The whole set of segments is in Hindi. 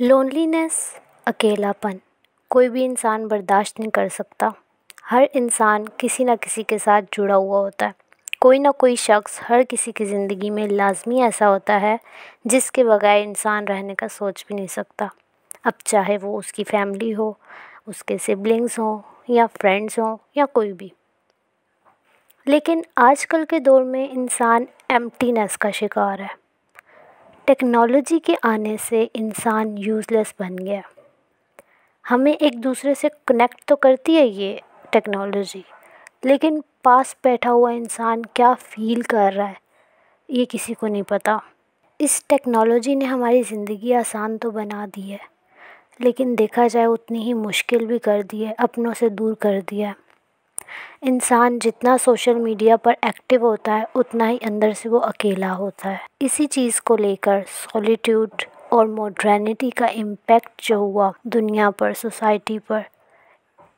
लोनलीनेस अकेलापन कोई भी इंसान बर्दाश्त नहीं कर सकता हर इंसान किसी न किसी के साथ जुड़ा हुआ होता है कोई ना कोई शख़्स हर किसी की ज़िंदगी में लाजमी ऐसा होता है जिसके बगैर इंसान रहने का सोच भी नहीं सकता अब चाहे वो उसकी फ़ैमिली हो उसके सिबलिंग्स हों या फ्रेंड्स हों या कोई भी लेकिन आजकल के दौर में इंसान एम्प्टीनेस का शिकार है टेक्नोलॉजी के आने से इंसान यूज़लेस बन गया हमें एक दूसरे से कनेक्ट तो करती है ये टेक्नोलॉजी लेकिन पास बैठा हुआ इंसान क्या फ़ील कर रहा है ये किसी को नहीं पता इस टेक्नोलॉजी ने हमारी ज़िंदगी आसान तो बना दी है लेकिन देखा जाए उतनी ही मुश्किल भी कर दी है अपनों से दूर कर दिया है इंसान जितना सोशल मीडिया पर एक्टिव होता है उतना ही अंदर से वो अकेला होता है इसी चीज़ को लेकर सॉलिट्यूड और मॉडर्निटी का इम्पेक्ट जो हुआ दुनिया पर सोसाइटी पर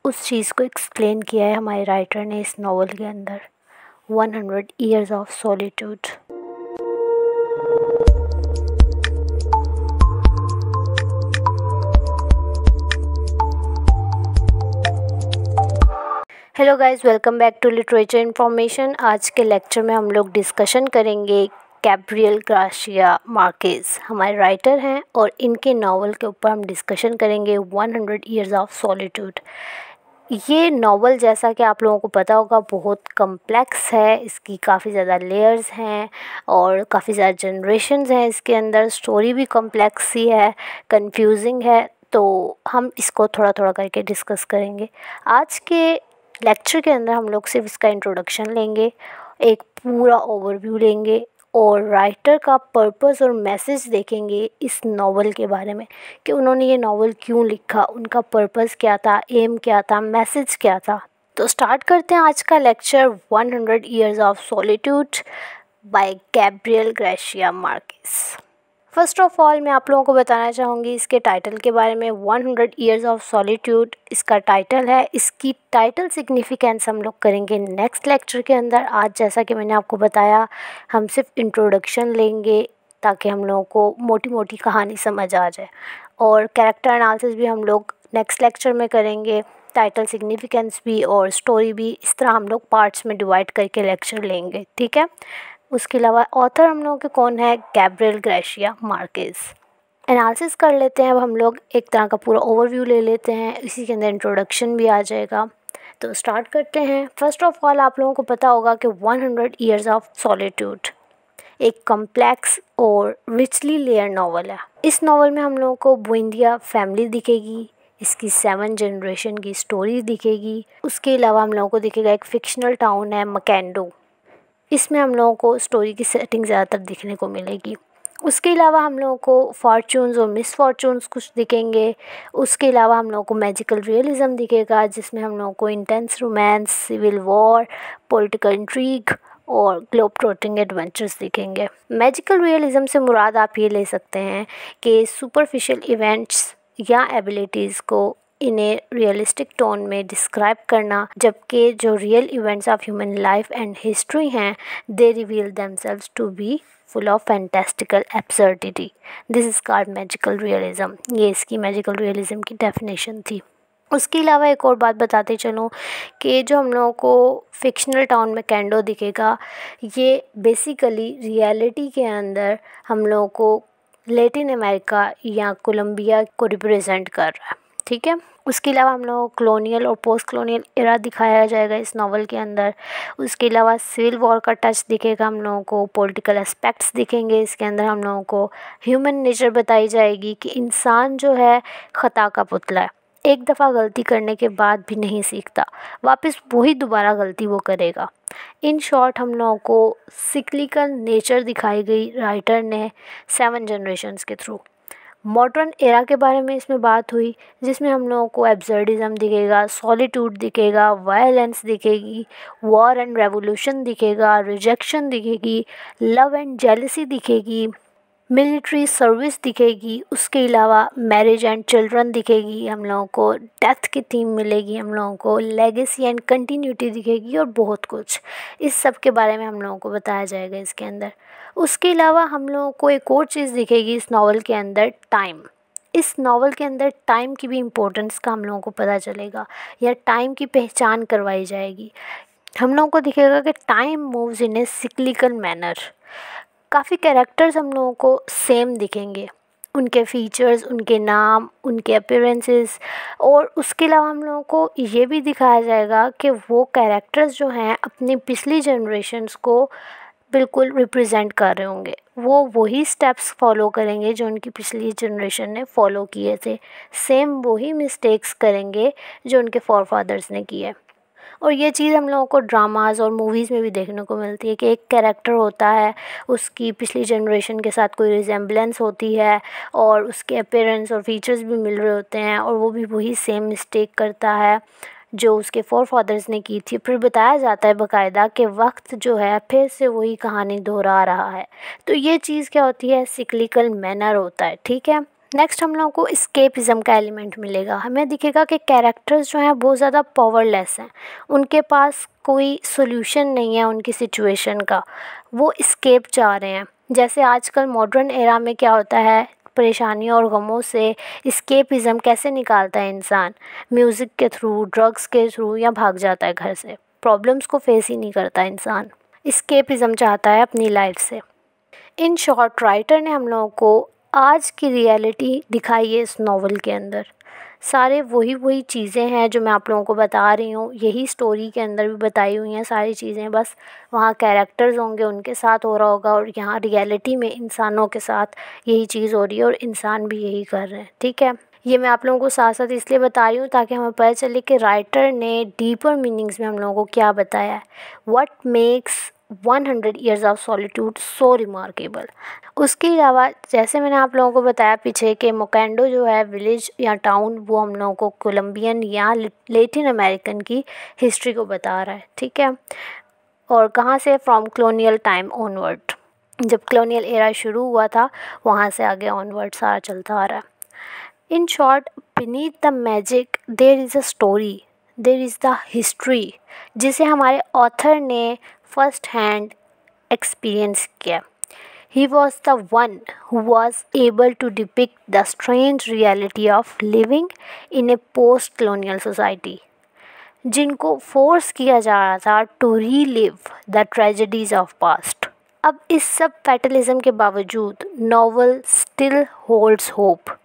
उस चीज़ को एक्सप्लेन किया है हमारे राइटर ने इस नावल के अंदर one hundred years of solitude hello guys welcome back to literature information आज के लेक्चर में हम लोग डिस्कशन करेंगे कैब्रियल ग्राशिया मार्केज हमारे राइटर हैं और इनके नावल के ऊपर हम डिस्कशन करेंगे one hundred years of solitude ये नावल जैसा कि आप लोगों को पता होगा बहुत कम्प्लेक्स है इसकी काफ़ी ज़्यादा लेयर्स हैं और काफ़ी ज़्यादा जनरेशन हैं इसके अंदर स्टोरी भी कम्प्लेक्स ही है कन्फ्यूजिंग है तो हम इसको थोड़ा थोड़ा करके डिस्कस करेंगे आज के लेक्चर के अंदर हम लोग सिर्फ इसका इंट्रोडक्शन लेंगे एक पूरा ओवरव्यू लेंगे और राइटर का पर्पस और मैसेज देखेंगे इस नावल के बारे में कि उन्होंने ये नावल क्यों लिखा उनका पर्पस क्या था एम क्या था मैसेज क्या था तो स्टार्ट करते हैं आज का lecture 100 years of solitude by Gabriel Garcia Marquez first of all मैं आप लोगों को बताना चाहूँगी इसके टाइटल के बारे में 100 हंड्रेड ईयर्स ऑफ सॉलीट्यूड इसका टाइटल है इसकी टाइटल सिग्निफिकेंस हम लोग करेंगे नेक्स्ट लेक्चर के अंदर आज जैसा कि मैंने आपको बताया हम सिर्फ इंट्रोडक्शन लेंगे ताकि हम लोगों को मोटी मोटी कहानी समझ आ जाए और कैरेक्टर अनालिस भी हम लोग नेक्स्ट लेक्चर में करेंगे टाइटल सिग्निफिकेंस भी और स्टोरी भी इस तरह हम लोग पार्ट्स में डिवाइड करके लेक्चर लेंगे ठीक है उसके अलावा ऑथर हम लोगों के कौन है गैब्रियल ग्रेशिया मार्केस एनालिसिस कर लेते हैं अब हम लोग एक तरह का पूरा ओवरव्यू ले लेते हैं इसी के अंदर इंट्रोडक्शन भी आ जाएगा तो स्टार्ट करते हैं फर्स्ट ऑफ ऑल आप लोगों को पता होगा कि 100 हंड्रेड ईयर्स ऑफ सॉलिट्यूड एक कम्प्लेक्स और रिचली लेयर नावल है इस नावल में हम लोगों को बुंदिया फैमिली दिखेगी इसकी सेवन जनरेशन की स्टोरीज दिखेगी उसके अलावा हम लोगों को दिखेगा एक फ़िक्शनल टाउन है मकैंडो इसमें हम लोगों को स्टोरी की सेटिंग ज़्यादातर देखने को मिलेगी उसके अलावा हम लोगों को फॉर्चून्स और मिस फॉर्चून्स कुछ दिखेंगे उसके अलावा हम लोगों को मैजिकल रियलिज़म दिखेगा जिसमें हम लोगों को intense romance civil war political intrigue और ग्लोब ट्रोटिंग एडवेंचर्स दिखेंगे मैजिकल रियलिज़म से मुराद आप ये ले सकते हैं कि सुपरफिशियल इवेंट्स या एबिलिटीज़ को इन्हें रियलिस्टिक टोन में डिस्क्राइब करना जबकि जो real events of human life and history हैं they reveal themselves to be full of fantastical absurdity this is called magical realism ये इसकी मैजिकल रियलिज़म की डेफिनेशन थी उसके अलावा एक और बात बताते चलूँ कि जो हम लोगों को फ़िक्शनल टाउन में कैंडो दिखेगा ये बेसिकली रियलिटी के अंदर हम लोगों को लेटिन अमेरिका या कोलंबिया को रिप्रेजेंट कर रहा है ठीक है उसके अलावा हम लोग कॉलोनियल और पोस्ट कलोनियल इरा दिखाया जाएगा इस नावल के अंदर उसके अलावा सिविल वॉर का टच दिखेगा हम लोगों को पॉलिटिकल एस्पेक्ट्स दिखेंगे इसके अंदर हम लोगों को ह्यूमन नेचर बताई जाएगी कि इंसान जो है ख़ता का पुतला है एक दफ़ा गलती करने के बाद भी नहीं सीखता वापस वही दोबारा गलती वो करेगा इन शॉर्ट हम लोगों को सिक्लिकल नेचर दिखाई गई राइटर ने सेवन जनरेशन्स के थ्रू मॉडर्न एरा के बारे में इसमें बात हुई जिसमें हम लोगों को एब्जर्डिज़म दिखेगा सॉलीटूड दिखेगा वायलेंस दिखेगी वॉर एंड रेवोल्यूशन दिखेगा रिजेक्शन दिखेगी लव एंड जेलसी दिखेगी मिलिट्री सर्विस दिखेगी उसके अलावा मैरिज एंड चिल्ड्रन दिखेगी हम लोगों को डेथ की थीम मिलेगी हम लोगों को लेगेसी एंड कंटिन्यूटी दिखेगी और बहुत कुछ इस सब के बारे में हम लोगों को बताया जाएगा इसके अंदर उसके अलावा हम लोगों को एक और चीज़ दिखेगी इस नावल के अंदर टाइम इस नावल के अंदर टाइम की भी इम्पोर्टेंस का हम लोगों को पता चलेगा या टाइम की पहचान करवाई जाएगी हम लोगों को दिखेगा कि time moves in a cyclical manner काफ़ी कैरेक्टर्स हम लोगों को सेम दिखेंगे उनके फ़ीचर्स उनके नाम उनके अपेरेंसेस और उसके अलावा हम लोगों को ये भी दिखाया जाएगा कि वो कैरेक्टर्स जो हैं अपनी पिछली जनरेशन्स को बिल्कुल रिप्रेजेंट कर रहे होंगे वो वही स्टेप्स फॉलो करेंगे जो उनकी पिछली जनरेशन ने फॉलो किए थे सेम वही मिस्टेक्स करेंगे जो उनके फॉर फादर्स ने किए और ये चीज़ हम लोगों को ड्रामाज़ और मूवीज़ में भी देखने को मिलती है कि एक कैरेक्टर होता है उसकी पिछली जनरेशन के साथ कोई रिजेम्बलेंस होती है और उसके अपेरेंस और फीचर्स भी मिल रहे होते हैं और वो भी वही सेम मिस्टेक करता है जो उसके फोर फादर्स ने की थी फिर बताया जाता है बकायदा कि वक्त जो है फिर से वही कहानी दोहरा रहा है तो ये चीज़ क्या होती है सिक्लिकल मैनर होता है ठीक है नेक्स्ट हम लोगों को स्केपिज़म का एलिमेंट मिलेगा हमें दिखेगा कि कैरेक्टर्स जो हैं बहुत ज़्यादा पावरलेस हैं उनके पास कोई सोल्यूशन नहीं है उनकी सिचुएशन का वो स्केप चाह रहे हैं जैसे आजकल मॉडर्न एरा में क्या होता है परेशानियों और गमों से स्केपिज़म कैसे निकालता है इंसान म्यूज़िक के थ्रू ड्रग्स के थ्रू या भाग जाता है घर से प्रॉब्लम्स को फेस ही नहीं करता इंसान स्केपिज़म चाहता है अपनी लाइफ से इन शॉर्ट राइटर ने हम लोगों को आज की रियलिटी दिखाई है इस नावल के अंदर सारे वही वही चीज़ें हैं जो मैं आप लोगों को बता रही हूँ यही स्टोरी के अंदर भी बताई हुई हैं सारी चीज़ें बस वहाँ कैरेक्टर्स होंगे उनके साथ हो रहा होगा और यहाँ रियलिटी में इंसानों के साथ यही चीज़ हो रही है और इंसान भी यही कर रहे हैं ठीक है ये मैं आप लोगों को साथ साथ इसलिए बता रही हूँ ताकि हमें पता चले कि राइटर ने डीपर मीनिंग्स में हम लोगों को क्या बताया है what makes one hundred years of solitude so remarkable उसके अलावा जैसे मैंने आप लोगों को बताया पीछे कि मोकैंडो जो है विलेज या टाउन वो हम लोगों को कोलम्बियन या लेटिन अमेरिकन की हिस्ट्री को बता रहा है ठीक है और कहाँ से फ्रॉम कलोनियल टाइम ऑनवर्ड जब कलोनियल एरा शुरू हुआ था वहाँ से आगे ऑनवर्ड सारा चलता आ रहा है in short beneath the magic there is a story there is the history जिसे हमारे ऑथर ने फर्स्ट हैंड एक्सपीरियंस किया he was the one who was able to depict the strange reality of living in a post colonial society जिनको फोर्स किया जा रहा था to relive the tragedies of past अब इस सब फैटलिज्म के बावजूद नावल स्टिल होल्ड्स होप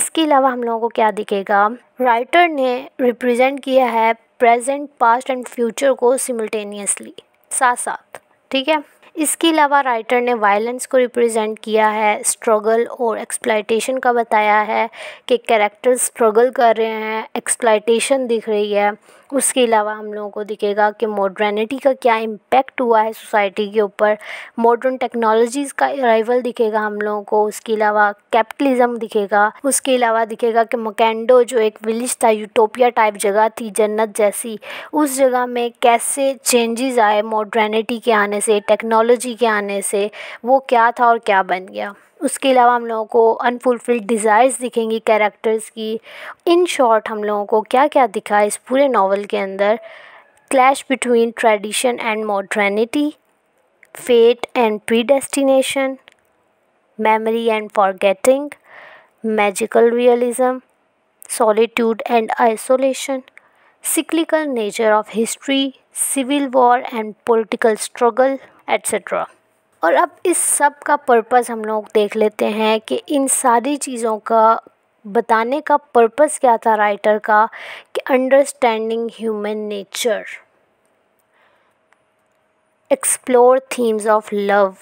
इसके अलावा हम लोगों को क्या दिखेगा राइटर ने रिप्रेजेंट किया है प्रेजेंट पास्ट एंड फ्यूचर को सिमल्टेनियसली साथ साथ ठीक है इसके अलावा राइटर ने वायलेंस को रिप्रेजेंट किया है स्ट्रगल और एक्सप्लाइटेशन का बताया है कि कैरेक्टर स्ट्रगल कर रहे हैं एक्सप्लाइटेशन दिख रही है उसके अलावा हम लोगों को दिखेगा कि मॉडर्निटी का क्या इम्पेक्ट हुआ है सोसाइटी के ऊपर मॉडर्न टेक्नोलॉजीज़ का अराइवल दिखेगा हम लोगों को उसके अलावा कैपिटलिज्म दिखेगा उसके अलावा दिखेगा कि मकैंडो जो एक विलेज था यूटोपिया टाइप जगह थी जन्नत जैसी उस जगह में कैसे चेंजेस आए मॉडर्निटी के आने से टेक्नोलॉजी के आने से वो क्या था और क्या बन गया उसके अलावा हम लोगों को अनफुलफ़िल्ड डिज़ायर्स दिखेंगी कैरेक्टर्स की इन शॉर्ट हम लोगों को क्या क्या दिखा इस पूरे नावल के अंदर clash between tradition and modernity fate and predestination memory and forgetting magical realism solitude and isolation cyclical nature of history civil war and political struggle et cetera और अब इस सब का पर्पस हम लोग देख लेते हैं कि इन सारी चीज़ों का बताने का पर्पस क्या था राइटर का कि understanding human nature explore themes of love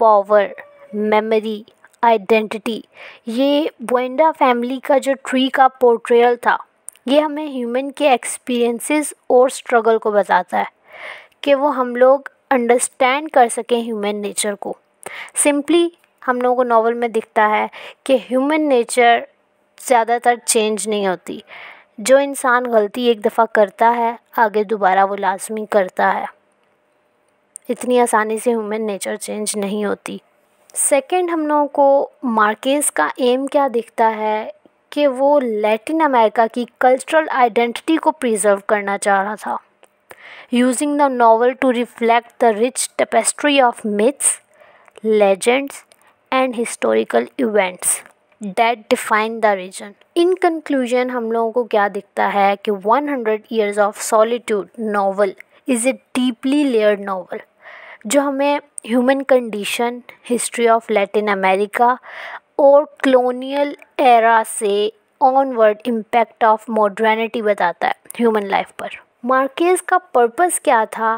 power memory identity ये बोइंडा फैमिली का जो ट्री का पोर्ट्रेयल था ये हमें ह्यूमन के एक्सपीरियंसेस और स्ट्रगल को बताता है कि वो हम लोग अंडरस्टैंड कर सकें ह्यूमन नेचर को सिंपली हम लोगों को नावल में दिखता है कि ह्यूमन नेचर ज़्यादातर चेंज नहीं होती जो इंसान गलती एक दफ़ा करता है आगे दोबारा वो लाजमी करता है इतनी आसानी से ह्यूमन नेचर चेंज नहीं होती सेकंड हम लोगों को मार्केस का एम क्या दिखता है कि वो लैटिन अमेरिका की कल्चरल आइडेंटिटी को प्रिजर्व करना चाह रहा था using the novel to reflect the rich tapestry of myths, legends, and historical events that define the region. In conclusion, hum logo ko kya dikhta hai ki 100 years of solitude novel is a deeply layered novel jo hame human condition history of latin america और क्लोनियल एरा से ऑनवर्ड इम्पैक्ट ऑफ मॉडर्निटी बताता है ह्यूमन लाइफ पर मार्केज़ का पर्पस क्या था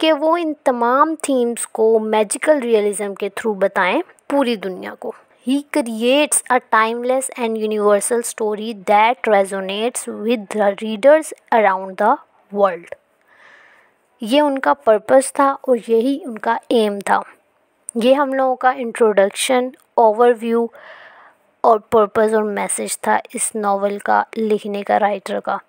कि वो इन तमाम थीम्स को मैजिकल रियलिज़म के थ्रू बताएं पूरी दुनिया को he creates a timeless and universal story that resonates with the readers around the world ये उनका पर्पस था और यही उनका एम था ये हम लोगों का इंट्रोडक्शन ओवरव्यू और पर्पस और मैसेज था इस नावल का लिखने का राइटर का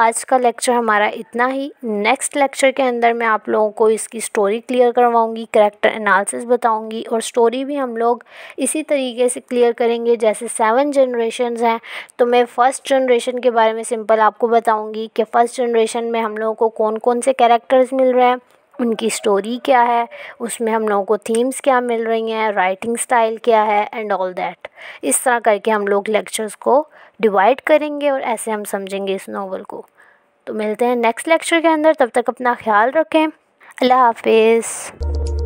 आज का लेक्चर हमारा इतना ही नेक्स्ट लेक्चर के अंदर मैं आप लोगों को इसकी स्टोरी क्लियर करवाऊंगी करेक्टर एनालिसिस बताऊंगी और स्टोरी भी हम लोग इसी तरीके से क्लियर करेंगे जैसे सेवन जनरेशन हैं तो मैं फ़र्स्ट जनरेशन के बारे में सिंपल आपको बताऊँगी कि फ़र्स्ट जनरेशन में हम लोगों को कौन कौन से कैरेक्टर्स मिल रहे हैं उनकी स्टोरी क्या है उसमें हम लोगों को थीम्स क्या मिल रही हैं राइटिंग स्टाइल क्या है एंड ऑल दैट इस तरह करके हम लोग लेक्चर्स को डिवाइड करेंगे और ऐसे हम समझेंगे इस नावल को तो मिलते हैं नेक्स्ट लेक्चर के अंदर तब तक अपना ख्याल रखें अल्लाह हाफिज़